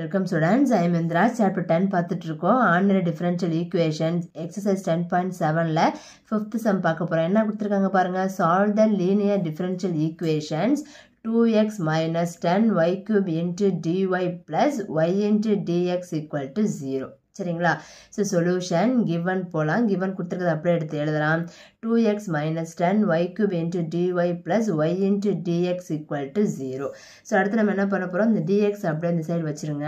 Welcome students I'm Indira chapter ten பார்த்துட்ருக்கோம் online differential equations exercise ten point செவனில் fifth sum பார்க்க போகிறோம் என்ன கொடுத்துருக்காங்க பாருங்கள் solve the linear differential equations two x minus ten y cube into dy plus y into dx equal to zero சரிங்களா so solution given போகலாம் given கொடுத்துருக்கது அப்படியே எடுத்து எழுதலாம் two x minus ten y cube into dy plus y into dx equal to zero so அடுத்து நம்ம என்ன பண்ண போகிறோம் இந்த டிஎக்ஸ் அப்படியே இந்த சைடு வச்சுருங்க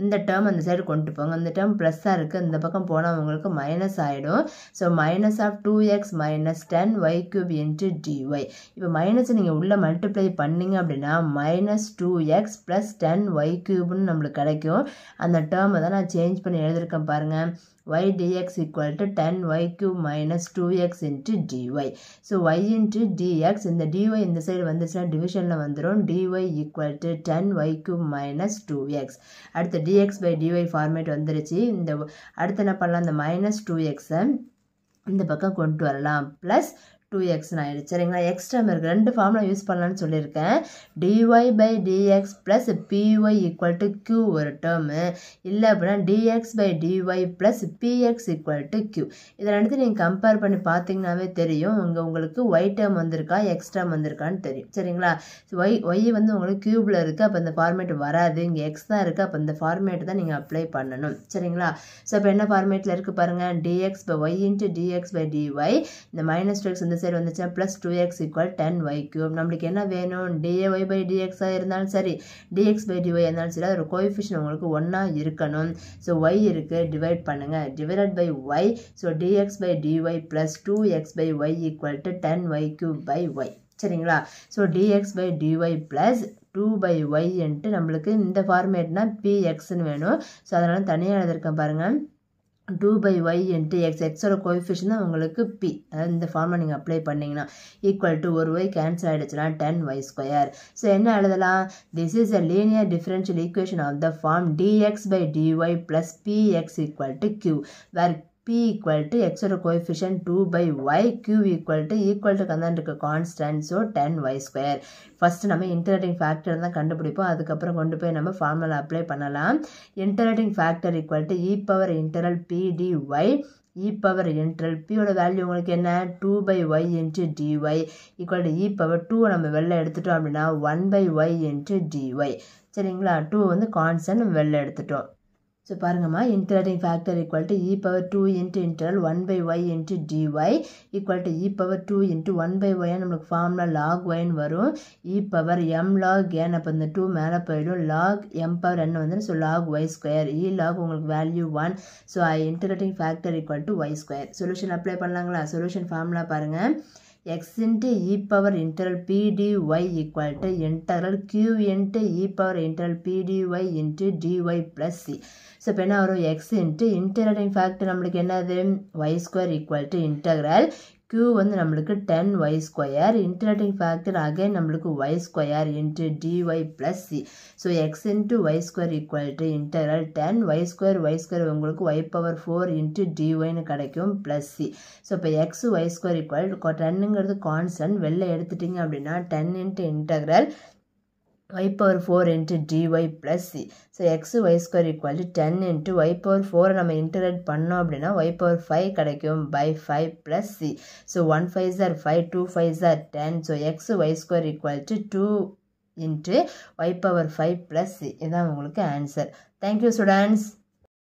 இந்த டேர்ம் அந்த சைடு கொண்டு போங்க இந்த டேர்ம் ப்ளஸ்ஸாக இருக்குது இந்த பக்கம் போனால் அவங்களுக்கு மைனஸ் ஆகிடும் so minus of two x minus ten y cube into dy இப்போ மைனஸை நீங்கள் உள்ளே மல்டிப்ளை பண்ணிங்க அப்படின்னா minus two x plus ten y கியூப்னு நம்மளுக்கு கிடைக்கும் அந்த டேர்மை தான் நான் சேஞ்ச் பண்ணி எழுதியிருக்கேன் பாருங்கள் y dx equal to 10 y cube minus 2x into dy. So y into dx இந்த dy இந்த செய்து வந்துச்சுன்னா divisionல வந்துடும் dy equal to 10 y cube minus 2x அடுத்த dx by dy format வந்துருச்சு இந்த அடுத்து என்ன பண்ணலாம் இந்த மைனஸ் டூ இந்த பக்கம் கொண்டு வரலாம் plus டூ எக்ஸ்னு ஆகிடுச்சு சரிங்களா எக்ஸ் டேம் இருக்குது ரெண்டு ஃபார்முலா யூஸ் பண்ணலான்னு சொல்லியிருக்கேன் dy by dx plus py equal to q ஒரு டேர்மு இல்லை அப்படின்னா dx by dy plus px equal to q இதை ரெண்டுத்தையும் நீங்கள் கம்பேர் பண்ணி பார்த்தீங்கன்னாவே தெரியும் உங்கள் உங்களுக்கு ஒய் டேம் வந்திருக்கா எக்ஸ் டேர்ம் வந்திருக்கான்னு தெரியும் சரிங்களா ஒய் ஒய் வந்து உங்களுக்கு கியூபில் இருக்குது அப்போ இந்த ஃபார்மேட் வராது இங்கே எக்ஸ் தான் இருக்குது அப்போ இந்த ஃபார்மேட் தான் நீங்கள் அப்ளை பண்ணணும் சரிங்களா ஸோ இப்போ என்ன ஃபார்மேட்டில் இருக்குது பாருங்கள் dx by y into dx by dy இந்த மைனஸ் டூ வந்து சைடு வந்துச்சா plus two x equal ten y cube நம்மளுக்கு என்ன வேணும் டிஏ ஒய் பை டிஎக்ஸாக இருந்தாலும் சரி டிஎக்ஸ் பை டிஒய் இருந்தாலும் சரி ஒரு கோஎஃபிஷன் உங்களுக்கு ஒன்றா இருக்கணும் ஸோ ஒய் இருக்குது டிவைட் பண்ணுங்கள் divided by y so dx by dy plus two x by y equal to ten y cube by y சரிங்களா so dx by dy plus two by ஒய்ன்ட்டு நம்மளுக்கு இந்த ஃபார்மேட்னால் பிஎக்ஸ்ன்னு வேணும் ஸோ அதனால் தனியாக எழுதியிருக்கேன் பாருங்கள் two by y into x எக்ஸோட கோஃபிஷன் தான் உங்களுக்கு பி அதாவது இந்த ஃபார்மை நீங்கள் அப்ளை பண்ணிங்கன்னா ஈக்குவல் டு ஒரு ஒய் கேன்சல் ஆகிடுச்சுன்னா டென் ஒய் ஸ்கொயர் ஸோ என்ன எழுதலாம் this is a linear differential equation of the form dx by dy plus px equal to q where p equal to x ஓட coefficient two by y q equal to equal to கந்தான் இருக்குது constant so ten y square first நம்ம integrating factor தான் கண்டுபிடிப்போம் அதுக்கப்புறம் கொண்டு போய் நம்ம ஃபார்முலா அப்ளை பண்ணலாம் integrating factor equal to e power integral p d y e power integral பியோட வேல்யூ உங்களுக்கு என்ன two by y into dy equal to e power டூவை நம்ம வெளில எடுத்துட்டோம் அப்படின்னா one by y into dy சரிங்களா டூ வந்து கான்ஸ்டன்ட் நம்ம வெளில எடுத்துட்டோம் ஸோ பாருங்கம்மா integrating factor equal to e power two into integral one by y into dy equal to e power two into one by y நம்மளுக்கு ஃபார்ம்ல lock ஒய்ன்னு வரும் e power M lock ஏன் அப்போ இந்த டூ மேலே போயிடும் லாக் எம் பவர் என் வந்து so log y square e log உங்களுக்கு value one so integrating factor equal to y square solution apply பண்ணலாங்களா சொல்யூஷன் ஃபார்ம்லாம் பாருங்கள் x into e power integral p dy equal to integral q into e power integral p dy into dy plus C so இப்போ என்ன வரும் x into integrating factor நம்மளுக்கு என்னது y square equal to integral q வந்து நம்மளுக்கு ten y square integrating factor again நம்மளுக்கு Y square into dy plus C so x into y square equal to integral ten y square y square உங்களுக்கு y power four into plus கிடைக்கும் plus C so இப்போ square equal to equal டென்னுங்கிறது constant, வெளில எடுத்துட்டிங்க அப்படின்னா ten into integral y into 4 y dy c so x y square equal to ten into y power ஃபோரை நம்ம internet பண்ணோம் அப்படின்னா ஒய் பவர் ஃபைவ் கிடைக்கும் by five plus C so one five sir five two five sir ten so x y square equal to two into y power five plus இதுதான் உங்களுக்கு answer thank you students